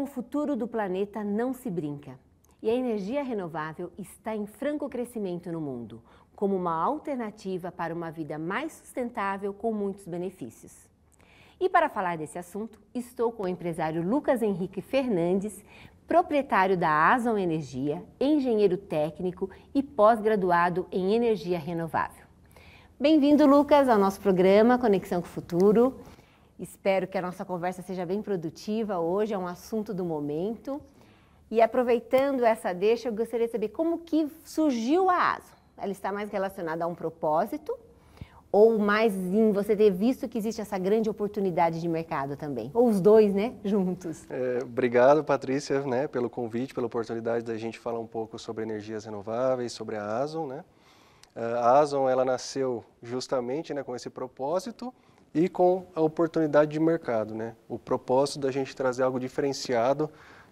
Com o futuro do planeta não se brinca. E a energia renovável está em franco crescimento no mundo, como uma alternativa para uma vida mais sustentável com muitos benefícios. E para falar desse assunto, estou com o empresário Lucas Henrique Fernandes, proprietário da Azon Energia, engenheiro técnico e pós-graduado em energia renovável. Bem-vindo, Lucas, ao nosso programa Conexão com o Futuro. Espero que a nossa conversa seja bem produtiva hoje, é um assunto do momento. E aproveitando essa deixa, eu gostaria de saber como que surgiu a ASO. Ela está mais relacionada a um propósito ou mais em você ter visto que existe essa grande oportunidade de mercado também? Ou os dois, né, juntos? É, obrigado, Patrícia, né, pelo convite, pela oportunidade da gente falar um pouco sobre energias renováveis, sobre a ASO, né? É, a ASO, ela nasceu justamente né, com esse propósito, e com a oportunidade de mercado, né? O propósito da gente trazer algo diferenciado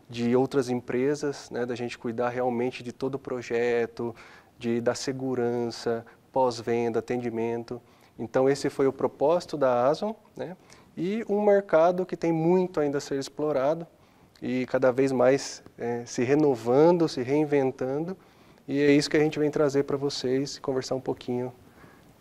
de outras empresas, né? Da gente cuidar realmente de todo o projeto, de da segurança, pós-venda, atendimento. Então esse foi o propósito da Amazon, né? E um mercado que tem muito ainda a ser explorado e cada vez mais é, se renovando, se reinventando. E é isso que a gente vem trazer para vocês conversar um pouquinho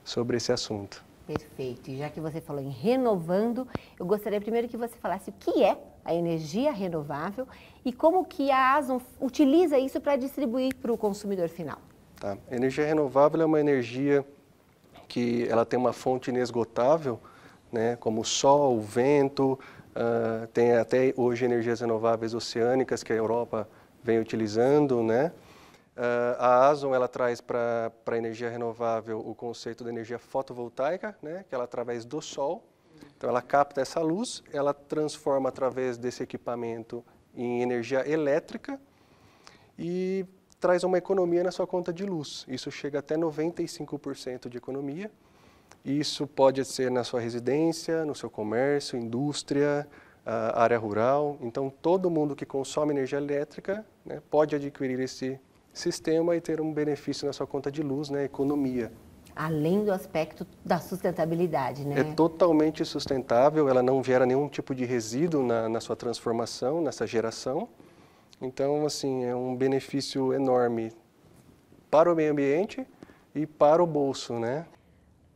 sobre esse assunto. Perfeito. E já que você falou em renovando, eu gostaria primeiro que você falasse o que é a energia renovável e como que a Ason utiliza isso para distribuir para o consumidor final. Tá. energia renovável é uma energia que ela tem uma fonte inesgotável, né, como o sol, o vento, uh, tem até hoje energias renováveis oceânicas que a Europa vem utilizando, né? Ah, a Amazon ela traz para a energia renovável o conceito da energia fotovoltaica, né, que ela é através do sol. Então ela capta essa luz, ela transforma através desse equipamento em energia elétrica e traz uma economia na sua conta de luz. Isso chega até 95% de economia. Isso pode ser na sua residência, no seu comércio, indústria, ah, área rural. Então todo mundo que consome energia elétrica né, pode adquirir esse sistema e ter um benefício na sua conta de luz, né, economia. Além do aspecto da sustentabilidade, né? É totalmente sustentável, ela não gera nenhum tipo de resíduo na, na sua transformação, nessa geração. Então, assim, é um benefício enorme para o meio ambiente e para o bolso, né?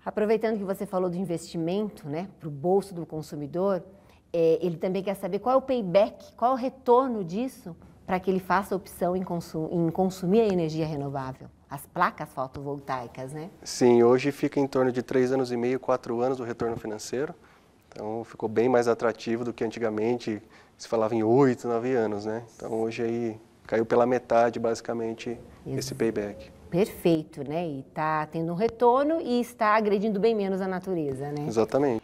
Aproveitando que você falou do investimento, né, para o bolso do consumidor, é, ele também quer saber qual é o payback, qual é o retorno disso para que ele faça opção em, consum em, consumir a energia renovável, as placas fotovoltaicas, né? Sim, hoje fica em torno de três anos e meio, quatro anos o retorno financeiro. Então ficou bem mais atrativo do que antigamente se falava em oito, nove anos, né? Então hoje aí caiu pela metade basicamente Isso. esse payback. Perfeito, né? E está tendo um retorno e está agredindo bem menos a natureza, né? Exatamente.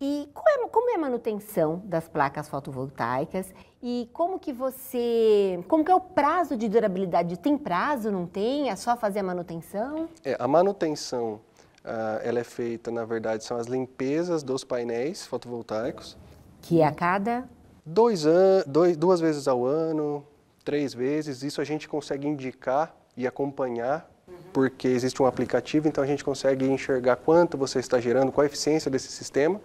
E é, como é a manutenção das placas fotovoltaicas e como que você, como que é o prazo de durabilidade? Tem prazo, não tem? É só fazer a manutenção? É, a manutenção, uh, ela é feita, na verdade, são as limpezas dos painéis fotovoltaicos. Que é a cada? Dois an dois, duas vezes ao ano, três vezes. Isso a gente consegue indicar e acompanhar uhum. porque existe um aplicativo, então a gente consegue enxergar quanto você está gerando, qual a eficiência desse sistema.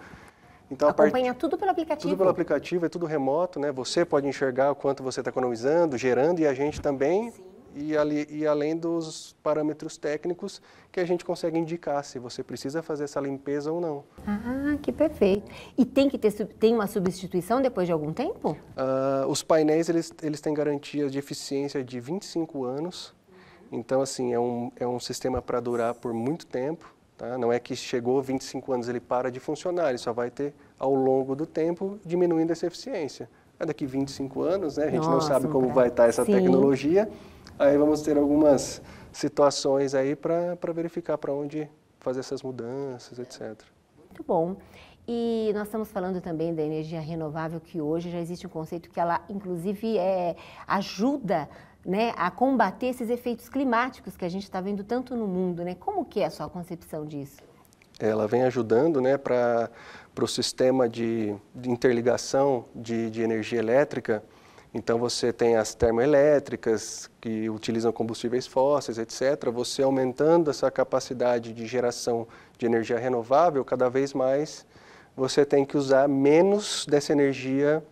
Então, Acompanha part... tudo pelo aplicativo. Tudo pelo aplicativo, é tudo remoto, né? Você pode enxergar o quanto você está economizando, gerando, e a gente também. Sim. E, ali, e além dos parâmetros técnicos que a gente consegue indicar se você precisa fazer essa limpeza ou não. Ah, que perfeito. E tem que ter tem uma substituição depois de algum tempo? Uh, os painéis, eles, eles têm garantia de eficiência de 25 anos. Então, assim, é um, é um sistema para durar por muito tempo. Tá? Não é que chegou 25 anos ele para de funcionar, ele só vai ter ao longo do tempo diminuindo essa eficiência. É daqui 25 anos, né? a gente Nossa, não sabe como vai estar tá essa Sim. tecnologia, aí vamos ter algumas situações aí para verificar para onde fazer essas mudanças, etc. Muito bom. E nós estamos falando também da energia renovável, que hoje já existe um conceito que ela, inclusive, é, ajuda né, a combater esses efeitos climáticos que a gente está vendo tanto no mundo, né? Como que é a sua concepção disso? Ela vem ajudando, né, para o sistema de, de interligação de, de energia elétrica. Então você tem as termoelétricas que utilizam combustíveis fósseis, etc. Você aumentando essa capacidade de geração de energia renovável, cada vez mais você tem que usar menos dessa energia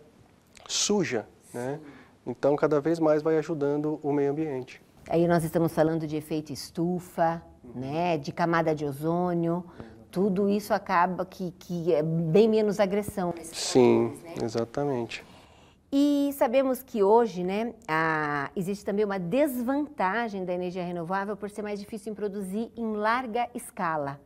suja, né? Sim então, cada vez mais vai ajudando o meio ambiente. Aí nós estamos falando de efeito estufa, né, de camada de ozônio, tudo isso acaba que, que é bem menos agressão. Sim, país, né? exatamente. E sabemos que hoje, né, a, existe também uma desvantagem da energia renovável por ser mais difícil em produzir em larga escala.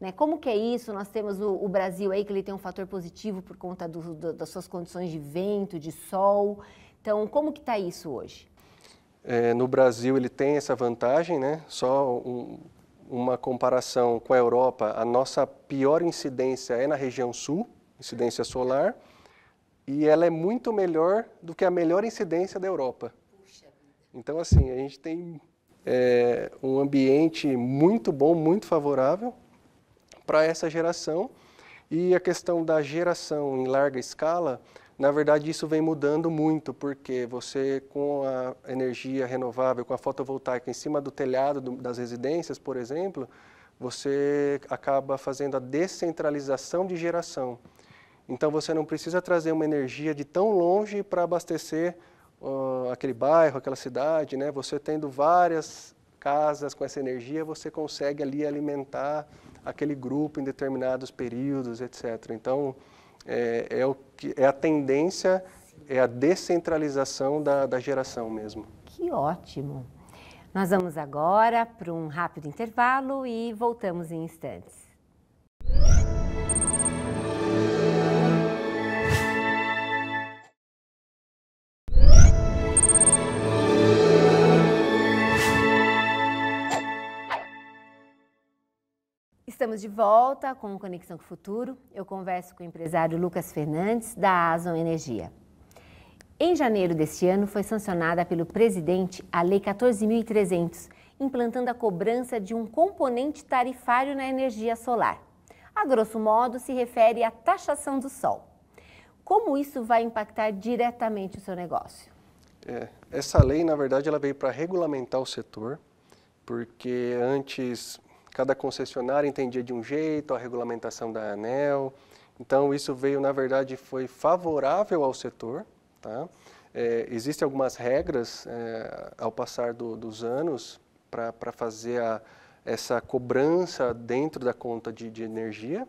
Né? Como que é isso? Nós temos o, o Brasil aí que ele tem um fator positivo por conta do, do, das suas condições de vento, de sol. Então, como que está isso hoje? É, no Brasil ele tem essa vantagem, né? Só um, uma comparação com a Europa, a nossa pior incidência é na região sul, incidência solar, e ela é muito melhor do que a melhor incidência da Europa. Então, assim, a gente tem é, um ambiente muito bom, muito favorável para essa geração. E a questão da geração em larga escala, na verdade, isso vem mudando muito, porque você, com a energia renovável, com a fotovoltaica em cima do telhado do, das residências, por exemplo, você acaba fazendo a descentralização de geração. Então, você não precisa trazer uma energia de tão longe para abastecer uh, aquele bairro, aquela cidade. Né? Você tendo várias casas com essa energia, você consegue ali alimentar aquele grupo em determinados períodos, etc. Então, é, é, o que, é a tendência, é a descentralização da, da geração mesmo. Que ótimo! Nós vamos agora para um rápido intervalo e voltamos em instantes. Estamos de volta com o Conexão com o Futuro. Eu converso com o empresário Lucas Fernandes, da Azon Energia. Em janeiro deste ano, foi sancionada pelo presidente a Lei 14.300, implantando a cobrança de um componente tarifário na energia solar. A grosso modo, se refere à taxação do sol. Como isso vai impactar diretamente o seu negócio? É, essa lei, na verdade, ela veio para regulamentar o setor, porque antes cada concessionária entendia de um jeito, a regulamentação da ANEL. Então, isso veio, na verdade, foi favorável ao setor. Tá? É, existem algumas regras é, ao passar do, dos anos para fazer a, essa cobrança dentro da conta de, de energia,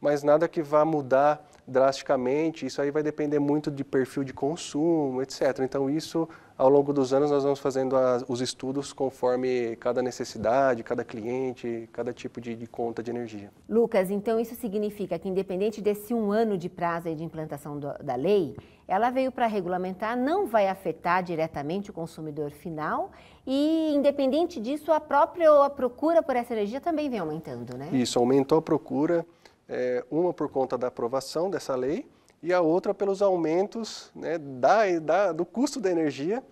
mas nada que vá mudar drasticamente, isso aí vai depender muito de perfil de consumo, etc. Então, isso, ao longo dos anos, nós vamos fazendo as, os estudos conforme cada necessidade, cada cliente, cada tipo de, de, conta de energia. Lucas, então isso significa que, independente desse um ano de prazo de implantação do, da lei, ela veio para regulamentar, não vai afetar diretamente o consumidor final e, independente disso, a própria a procura por essa energia também vem aumentando, né? Isso, aumentou a procura é, uma por conta da aprovação dessa lei e a outra pelos aumentos né, da, da, do custo da energia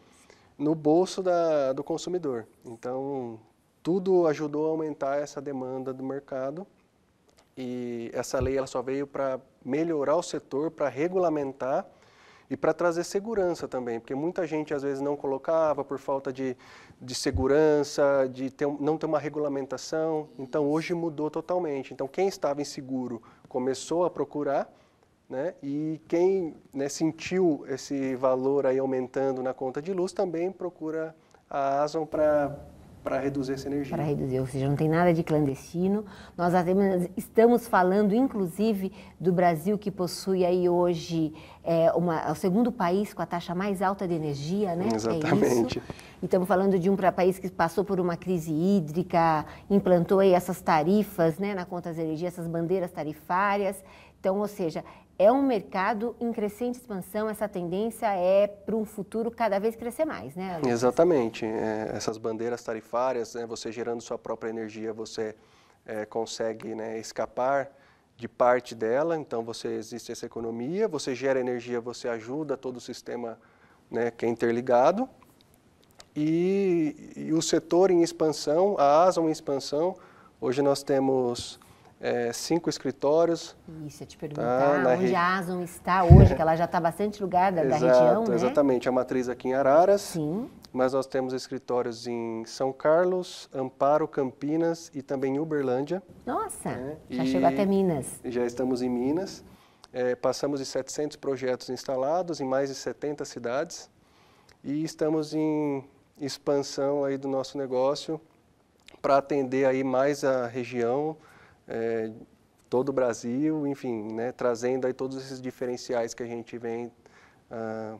no bolso da, do consumidor. Então, tudo ajudou a aumentar essa demanda do mercado e essa lei ela só veio para melhorar o setor, para regulamentar e para trazer segurança também, porque muita gente às vezes não colocava por falta de, de segurança, de ter, não ter uma regulamentação. Então hoje mudou totalmente. Então quem estava inseguro começou a procurar. Né? E quem né, sentiu esse valor aí aumentando na conta de luz também procura a Amazon para para reduzir essa energia. Para reduzir, ou seja, não tem nada de clandestino. Nós estamos falando, inclusive, do Brasil que possui aí hoje é, uma, é o segundo país com a taxa mais alta de energia, né? É Exatamente. É e estamos falando de um país que passou por uma crise hídrica, implantou aí essas tarifas né, na conta das energias, essas bandeiras tarifárias. Então, ou seja, é um mercado em crescente expansão, essa tendência é para um futuro cada vez crescer mais, né? Alex? Exatamente. É, essas bandeiras tarifárias, né, você gerando sua própria energia, você é, consegue né, escapar de parte dela, então você existe essa economia, você gera energia, você ajuda todo o sistema né, que é interligado. E, e o setor em expansão, a ASA em expansão, hoje nós temos é, cinco escritórios. Isso, eu te tá? perguntar tá, onde re... a Amazon está hoje, que ela já está bastante lugar da, Exato, região, né? Exatamente, a matriz aqui em Araras. Sim. Mas nós temos escritórios em São Carlos, Amparo, Campinas e também Uberlândia. Nossa, né? já e chegou até Minas. Já estamos em Minas. É, passamos de 700 projetos instalados em mais de 70 cidades e estamos em expansão aí do nosso negócio para atender aí mais a região, é, todo o Brasil, enfim, né, trazendo aí todos esses diferenciais que a gente vem ah,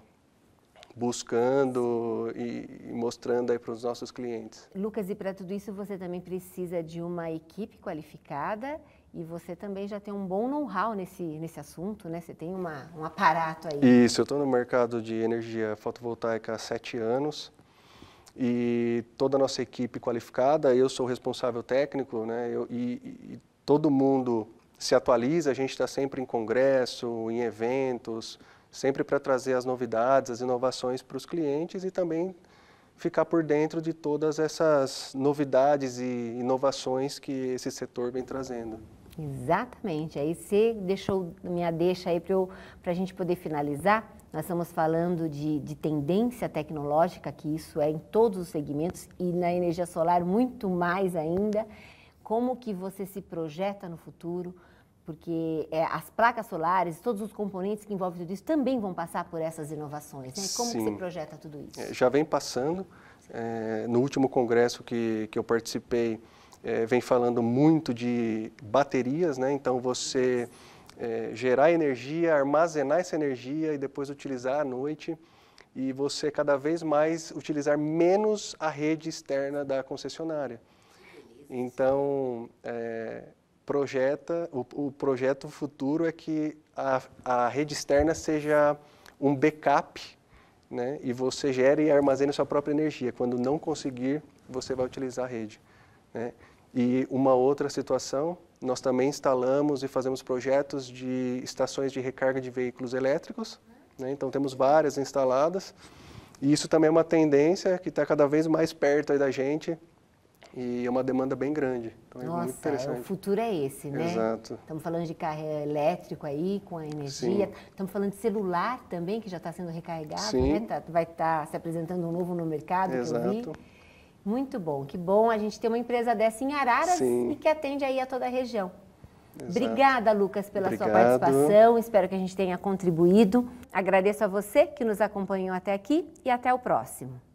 buscando e, e, mostrando aí para os nossos clientes. Lucas, e para tudo isso você também precisa de uma equipe qualificada e você também já tem um bom know-how nesse, nesse assunto, né? Você tem uma, um aparato aí. Isso, eu estou no mercado de energia fotovoltaica há sete anos e toda a nossa equipe qualificada, eu sou o responsável técnico, né? Eu, e, e todo mundo se atualiza, a gente está sempre em congresso, em eventos, sempre para trazer as novidades, as inovações para os clientes e também ficar por dentro de todas essas novidades e inovações que esse setor vem trazendo. Exatamente. Aí você deixou minha deixa aí para a gente poder finalizar. Nós estamos falando de, de, tendência tecnológica, que isso é em todos os segmentos e na energia solar muito mais ainda como que você se projeta no futuro, porque é, as placas solares, todos os componentes que envolvem tudo isso também vão passar por essas inovações. Né? Como que você projeta tudo isso? É, já vem passando. É, no último congresso que, que eu participei, é, vem falando muito de baterias, né? então você é, gerar energia, armazenar essa energia e depois utilizar à noite e você cada vez mais utilizar menos a rede externa da concessionária. Então, é, projeta, o, o, projeto futuro é que a, a rede externa seja um backup né, e você gere e armazena sua própria energia. Quando não conseguir, você vai utilizar a rede. Né? E uma outra situação, nós também instalamos e fazemos projetos de estações de recarga de veículos elétricos. Né? Então, temos várias instaladas. E isso também é uma tendência que está cada vez mais perto da gente, e é uma demanda bem grande. Então Nossa, é muito interessante. o futuro é esse, né? Exato. Estamos falando de carro elétrico aí, com a energia. Sim. Estamos falando de celular também, que já está sendo recarregado, Sim. né? Tá, vai estar tá se apresentando um novo no mercado. Exato. Muito bom, que bom a gente ter uma empresa dessa em Araras Sim. e que atende aí a toda a região. Exato. Obrigada, Lucas, pela Obrigado. sua participação. Espero que a gente tenha contribuído. Agradeço a você que nos acompanhou até aqui e até o próximo.